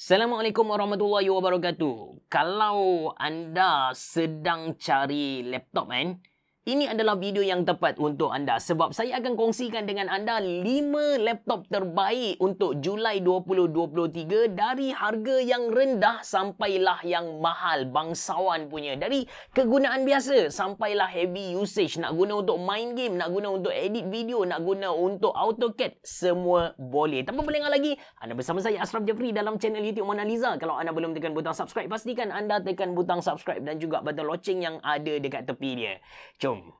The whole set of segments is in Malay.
Assalamualaikum warahmatullahi wabarakatuh. Kalau anda sedang cari laptop kan, eh? Ini adalah video yang tepat untuk anda sebab saya akan kongsikan dengan anda 5 laptop terbaik untuk Julai 2023 dari harga yang rendah sampailah yang mahal bangsawan punya. Dari kegunaan biasa sampailah heavy usage nak guna untuk main game, nak guna untuk edit video, nak guna untuk AutoCAD semua boleh. Tanpa berlengah lagi, anda bersama saya Asraf Jafri dalam channel YouTube Mona Lisa. Kalau anda belum tekan butang subscribe, pastikan anda tekan butang subscribe dan juga butang loceng yang ada dekat tepi dia. Jom Então,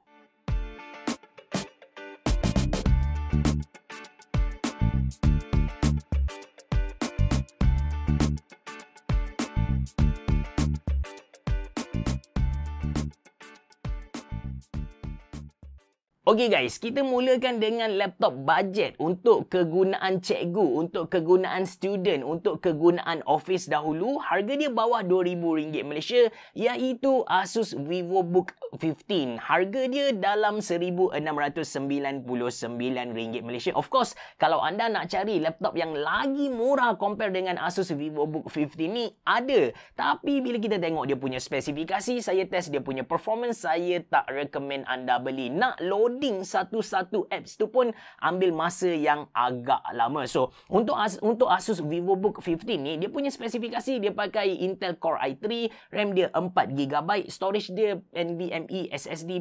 Okey guys, kita mulakan dengan laptop budget untuk kegunaan cikgu, untuk kegunaan student, untuk kegunaan office dahulu. Harga dia bawah RM2,000 Malaysia iaitu Asus VivoBook 15. Harga dia dalam RM1,699 Malaysia. Of course, kalau anda nak cari laptop yang lagi murah compare dengan Asus VivoBook 15 ni, ada. Tapi bila kita tengok dia punya spesifikasi, saya test dia punya performance, saya tak recommend anda beli. Nak load loading satu-satu apps tu pun ambil masa yang agak lama. So, untuk As- untuk Asus VivoBook 15 ni, dia punya spesifikasi dia pakai Intel Core i3, RAM dia 4GB, storage dia NVMe SSD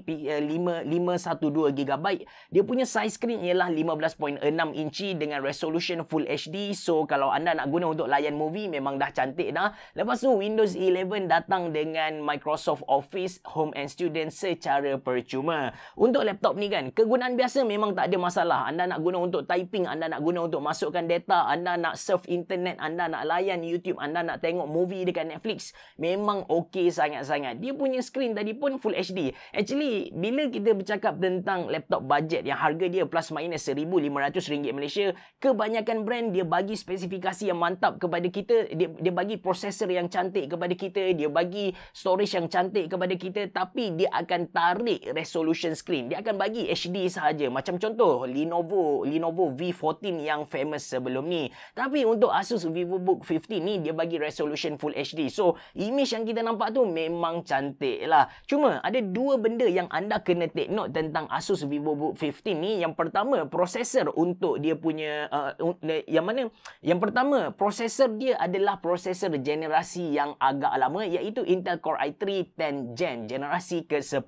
512GB. Dia punya size screen ialah 15.6 inci dengan resolution Full HD. So, kalau anda nak guna untuk layan movie, memang dah cantik dah. Lepas tu, Windows 11 datang dengan Microsoft Office Home and Student secara percuma. Untuk laptop ni kan kegunaan biasa memang tak ada masalah anda nak guna untuk typing anda nak guna untuk masukkan data anda nak surf internet anda nak layan YouTube anda nak tengok movie dekat Netflix memang okey sangat-sangat dia punya screen tadi pun full HD actually bila kita bercakap tentang laptop budget yang harga dia plus minus RM1500 Malaysia kebanyakan brand dia bagi spesifikasi yang mantap kepada kita dia, dia bagi prosesor yang cantik kepada kita dia bagi storage yang cantik kepada kita tapi dia akan tarik resolution screen dia akan bagi lagi HD sahaja. Macam contoh Lenovo Lenovo V14 yang famous sebelum ni. Tapi untuk Asus VivoBook 15 ni dia bagi resolution full HD. So image yang kita nampak tu memang cantik lah. Cuma ada dua benda yang anda kena take note tentang Asus VivoBook 15 ni. Yang pertama prosesor untuk dia punya uh, yang mana yang pertama prosesor dia adalah prosesor generasi yang agak lama iaitu Intel Core i3 10 Gen generasi ke-10.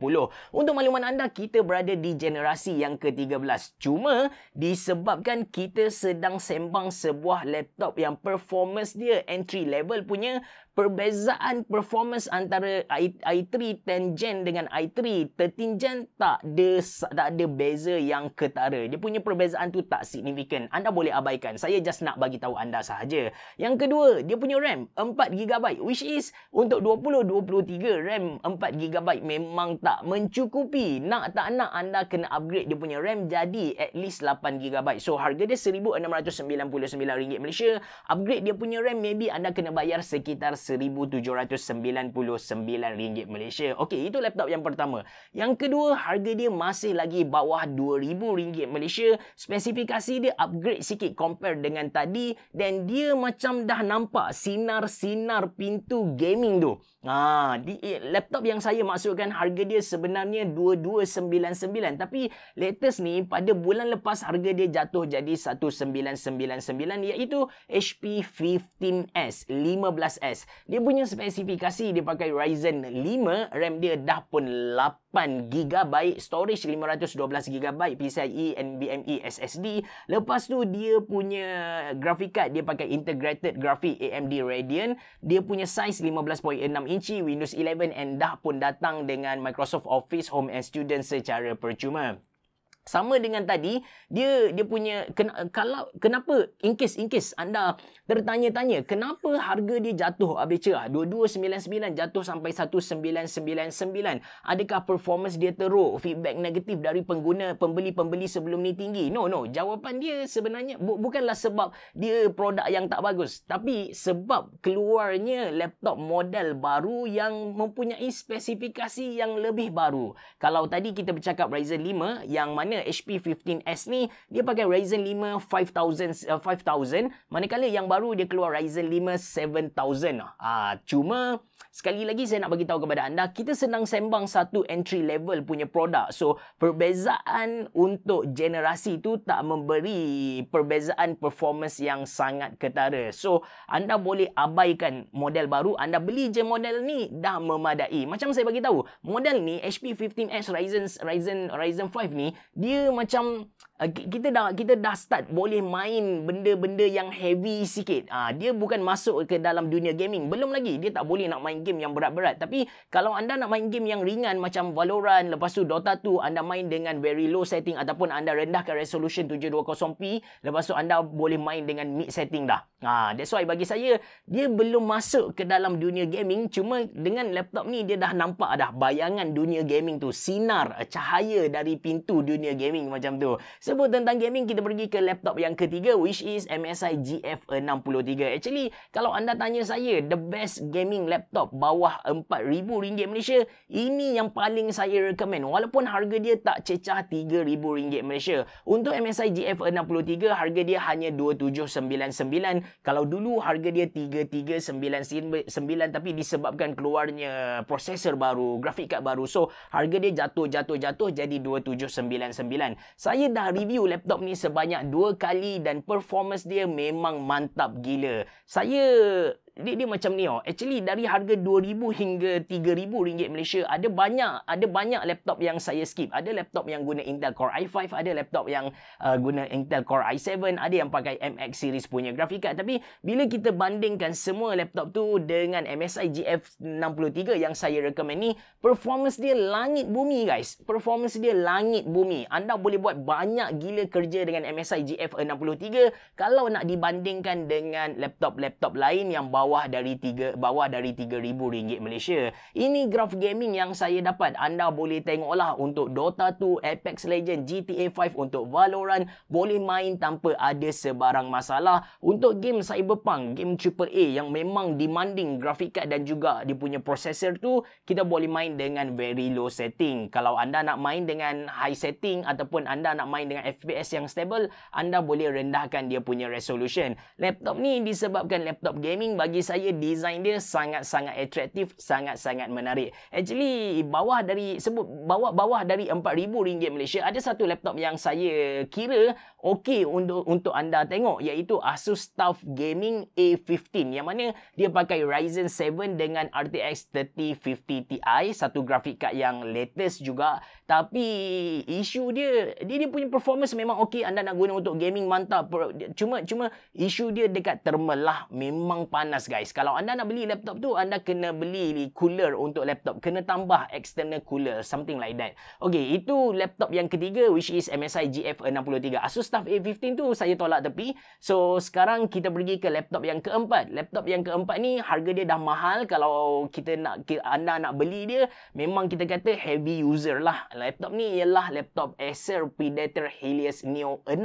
Untuk makluman anda kita berada di generasi yang ke-13. Cuma disebabkan kita sedang sembang sebuah laptop yang performance dia entry level punya perbezaan performance antara i3 10 gen dengan i3 13 gen tak ada tak ada beza yang ketara. Dia punya perbezaan tu tak signifikan. Anda boleh abaikan. Saya just nak bagi tahu anda sahaja. Yang kedua, dia punya RAM 4GB which is untuk 2023 RAM 4GB memang tak mencukupi. Nak tak nak anda kena upgrade dia punya RAM jadi at least 8GB. So harga dia RM1,699 Malaysia. Upgrade dia punya RAM maybe anda kena bayar sekitar 1,799 ringgit Malaysia. Okey, itu laptop yang pertama. Yang kedua, harga dia masih lagi bawah 2,000 ringgit Malaysia. Spesifikasi dia upgrade sikit compare dengan tadi dan dia macam dah nampak sinar-sinar pintu gaming tu. Ha, di eh, laptop yang saya maksudkan harga dia sebenarnya 2299 tapi latest ni pada bulan lepas harga dia jatuh jadi 1999 iaitu HP 15S 15S dia punya spesifikasi dia pakai Ryzen 5 RAM dia dah pun 8GB storage 512GB PCIe NVMe SSD lepas tu dia punya graphic card dia pakai integrated graphic AMD Radeon dia punya size 15.6 inci Windows 11 and dah pun datang dengan Microsoft Office Home and Student secara percuma sama dengan tadi dia dia punya kena, kalau kenapa in case in case anda tertanya-tanya kenapa harga dia jatuh habis cerah 2299 jatuh sampai 1999 adakah performance dia teruk feedback negatif dari pengguna pembeli-pembeli sebelum ni tinggi no no jawapan dia sebenarnya bu- bukanlah sebab dia produk yang tak bagus tapi sebab keluarnya laptop model baru yang mempunyai spesifikasi yang lebih baru kalau tadi kita bercakap Ryzen 5 yang mana HP 15S ni dia pakai Ryzen 5 5000 uh, 5000 manakala yang baru dia keluar Ryzen 5 7000 ah uh, cuma sekali lagi saya nak bagi tahu kepada anda kita senang sembang satu entry level punya produk so perbezaan untuk generasi tu tak memberi perbezaan performance yang sangat ketara so anda boleh abaikan model baru anda beli je model ni dah memadai macam saya bagi tahu model ni HP 15S Ryzen Ryzen Ryzen 5 ni dia macam Ah, kita dah kita dah start boleh main benda-benda yang heavy sikit. Ah ha, dia bukan masuk ke dalam dunia gaming. Belum lagi dia tak boleh nak main game yang berat-berat. Tapi kalau anda nak main game yang ringan macam Valorant lepas tu Dota 2 anda main dengan very low setting ataupun anda rendahkan resolution 720p lepas tu anda boleh main dengan mid setting dah. Ah ha, that's why bagi saya dia belum masuk ke dalam dunia gaming cuma dengan laptop ni dia dah nampak dah bayangan dunia gaming tu sinar eh, cahaya dari pintu dunia gaming macam tu. So, Sebut tentang gaming, kita pergi ke laptop yang ketiga which is MSI GF63. Actually, kalau anda tanya saya, the best gaming laptop bawah RM4,000 Malaysia, ini yang paling saya recommend. Walaupun harga dia tak cecah RM3,000 Malaysia. Untuk MSI GF63, harga dia hanya RM2799. Kalau dulu harga dia RM3399 tapi disebabkan keluarnya prosesor baru, grafik card baru. So, harga dia jatuh-jatuh-jatuh jadi RM2799. Saya dah review laptop ni sebanyak dua kali dan performance dia memang mantap gila. Saya dia, dia macam ni oh. Actually dari harga 2000 hingga 3000 ringgit Malaysia ada banyak ada banyak laptop yang saya skip. Ada laptop yang guna Intel Core i5, ada laptop yang uh, guna Intel Core i7, ada yang pakai MX series punya grafik card. Tapi bila kita bandingkan semua laptop tu dengan MSI GF63 yang saya recommend ni, performance dia langit bumi guys. Performance dia langit bumi. Anda boleh buat banyak gila kerja dengan MSI GF63 kalau nak dibandingkan dengan laptop-laptop lain yang bawah dari tiga bawah dari 3000 ringgit Malaysia. Ini graf gaming yang saya dapat. Anda boleh tengoklah untuk Dota 2, Apex Legend, GTA 5 untuk Valorant boleh main tanpa ada sebarang masalah. Untuk game Cyberpunk, game AAA yang memang demanding grafik card dan juga dia punya processor tu, kita boleh main dengan very low setting. Kalau anda nak main dengan high setting ataupun anda nak main dengan FPS yang stable, anda boleh rendahkan dia punya resolution. Laptop ni disebabkan laptop gaming bagi bagi saya design dia sangat-sangat atraktif, sangat-sangat menarik. Actually, bawah dari sebut bawah bawah dari RM4000 Malaysia ada satu laptop yang saya kira okey untuk untuk anda tengok iaitu Asus Tough Gaming A15 yang mana dia pakai Ryzen 7 dengan RTX 3050 Ti, satu grafik card yang latest juga. Tapi isu dia dia, dia punya performance memang okey anda nak guna untuk gaming mantap. Cuma cuma isu dia dekat thermal lah memang panas panas guys. Kalau anda nak beli laptop tu, anda kena beli cooler untuk laptop. Kena tambah external cooler, something like that. Okay, itu laptop yang ketiga which is MSI GF63. Asus TUF A15 tu saya tolak tepi. So, sekarang kita pergi ke laptop yang keempat. Laptop yang keempat ni harga dia dah mahal. Kalau kita nak anda nak beli dia, memang kita kata heavy user lah. Laptop ni ialah laptop Acer Predator Helios Neo 16.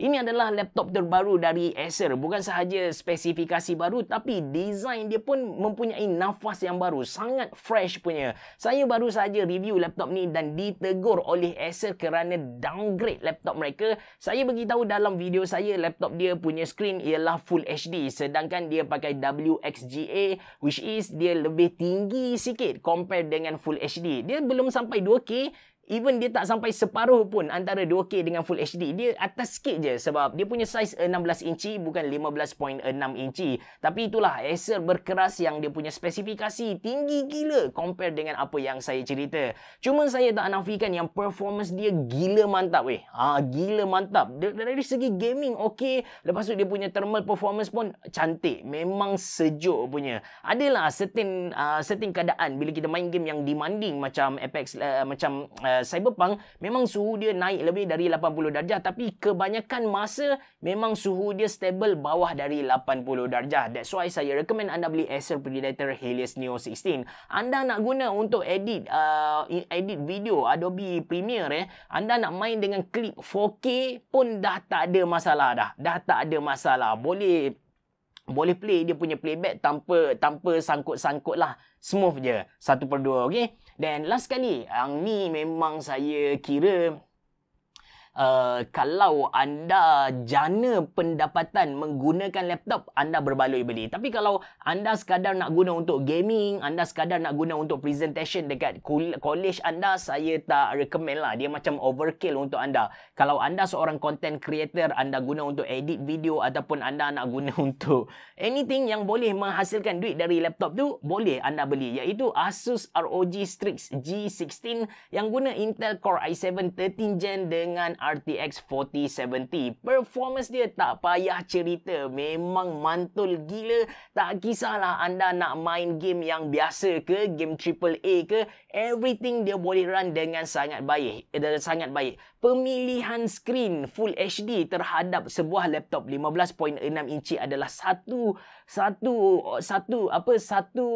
Ini adalah laptop terbaru dari Acer. Bukan sahaja spesifikasi baru tapi desain dia pun mempunyai nafas yang baru sangat fresh punya saya baru saja review laptop ni dan ditegur oleh Acer kerana downgrade laptop mereka saya beritahu dalam video saya laptop dia punya screen ialah full HD sedangkan dia pakai WXGA which is dia lebih tinggi sikit compare dengan full HD dia belum sampai 2K Even dia tak sampai separuh pun antara 2K dengan Full HD. Dia atas sikit je sebab dia punya saiz 16 inci bukan 15.6 inci. Tapi itulah Acer berkeras yang dia punya spesifikasi tinggi gila compare dengan apa yang saya cerita. Cuma saya tak nafikan yang performance dia gila mantap weh. Ha, gila mantap. Dari segi gaming okey. Lepas tu dia punya thermal performance pun cantik. Memang sejuk punya. Adalah setting uh, ah, setting keadaan bila kita main game yang demanding macam Apex, uh, macam uh, Eh, Cyberpunk memang suhu dia naik lebih dari 80 darjah tapi kebanyakan masa memang suhu dia stable bawah dari 80 darjah. That's why saya recommend anda beli Acer Predator Helios Neo 16. Anda nak guna untuk edit uh, edit video Adobe Premiere eh. Anda nak main dengan klip 4K pun dah tak ada masalah dah. Dah tak ada masalah. Boleh boleh play dia punya playback tanpa tanpa sangkut-sangkut lah. Smooth je. Satu per dua. Okay. Dan last kali, yang ni memang saya kira uh, kalau anda jana pendapatan menggunakan laptop anda berbaloi beli tapi kalau anda sekadar nak guna untuk gaming anda sekadar nak guna untuk presentation dekat college anda saya tak recommend lah dia macam overkill untuk anda kalau anda seorang content creator anda guna untuk edit video ataupun anda nak guna untuk anything yang boleh menghasilkan duit dari laptop tu boleh anda beli iaitu Asus ROG Strix G16 yang guna Intel Core i7 13 gen dengan RTX 4070 performance dia tak payah cerita memang mantul gila tak kisahlah anda nak main game yang biasa ke game triple A ke everything dia boleh run dengan sangat baik eh, sangat baik pemilihan screen full HD terhadap sebuah laptop 15.6 inci adalah satu satu satu apa satu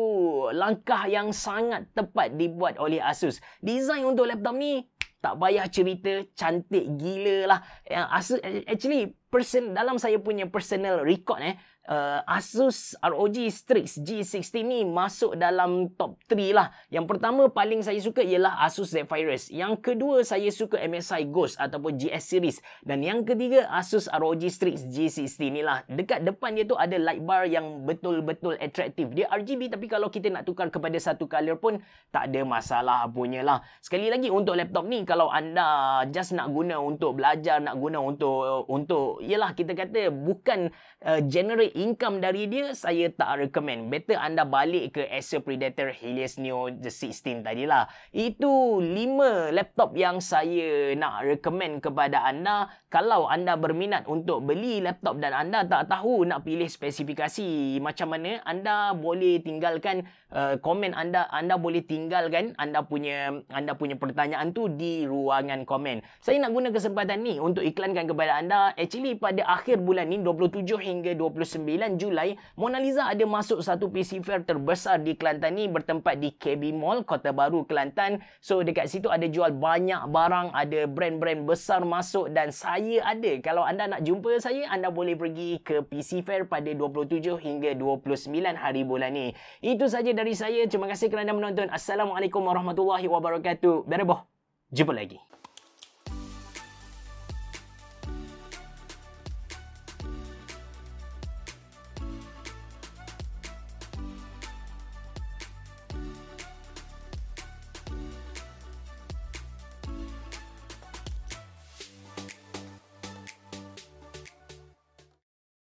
langkah yang sangat tepat dibuat oleh Asus design untuk laptop ni tak payah cerita cantik gila lah yang asal actually person dalam saya punya personal record eh uh, Asus ROG Strix g 60 ni masuk dalam top 3 lah. Yang pertama paling saya suka ialah Asus Zephyrus. Yang kedua saya suka MSI Ghost ataupun GS Series. Dan yang ketiga Asus ROG Strix g 60 ni lah. Dekat depan dia tu ada light bar yang betul-betul attractive. Dia RGB tapi kalau kita nak tukar kepada satu color pun tak ada masalah punya lah. Sekali lagi untuk laptop ni kalau anda just nak guna untuk belajar, nak guna untuk untuk ialah kita kata bukan uh, generate income dari dia, saya tak recommend. Better anda balik ke Acer Predator Helios Neo The 16 lah. Itu 5 laptop yang saya nak recommend kepada anda. Kalau anda berminat untuk beli laptop dan anda tak tahu nak pilih spesifikasi macam mana, anda boleh tinggalkan uh, komen anda. Anda boleh tinggalkan anda punya anda punya pertanyaan tu di ruangan komen. Saya nak guna kesempatan ni untuk iklankan kepada anda. Actually pada akhir bulan ni 27 hingga 29 9 Julai, Mona Lisa ada masuk satu PC fair terbesar di Kelantan ni bertempat di KB Mall, Kota Baru, Kelantan. So dekat situ ada jual banyak barang, ada brand-brand besar masuk dan saya ada. Kalau anda nak jumpa saya, anda boleh pergi ke PC fair pada 27 hingga 29 hari bulan ni. Itu saja dari saya. Terima kasih kerana menonton. Assalamualaikum warahmatullahi wabarakatuh. Berboh. Jumpa lagi.